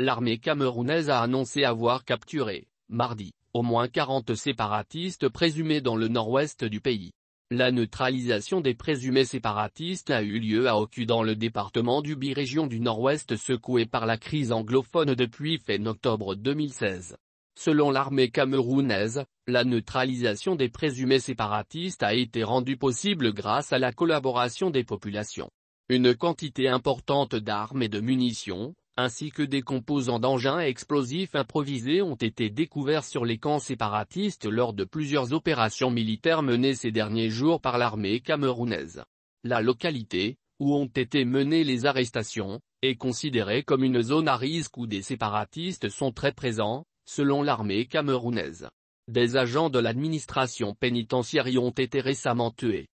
L'armée camerounaise a annoncé avoir capturé, mardi, au moins 40 séparatistes présumés dans le nord-ouest du pays. La neutralisation des présumés séparatistes a eu lieu à Oku dans le département du Birégion du Nord-Ouest secoué par la crise anglophone depuis fin octobre 2016. Selon l'armée camerounaise, la neutralisation des présumés séparatistes a été rendue possible grâce à la collaboration des populations. Une quantité importante d'armes et de munitions, ainsi que des composants d'engins explosifs improvisés ont été découverts sur les camps séparatistes lors de plusieurs opérations militaires menées ces derniers jours par l'armée camerounaise. La localité, où ont été menées les arrestations, est considérée comme une zone à risque où des séparatistes sont très présents, selon l'armée camerounaise. Des agents de l'administration pénitentiaire y ont été récemment tués.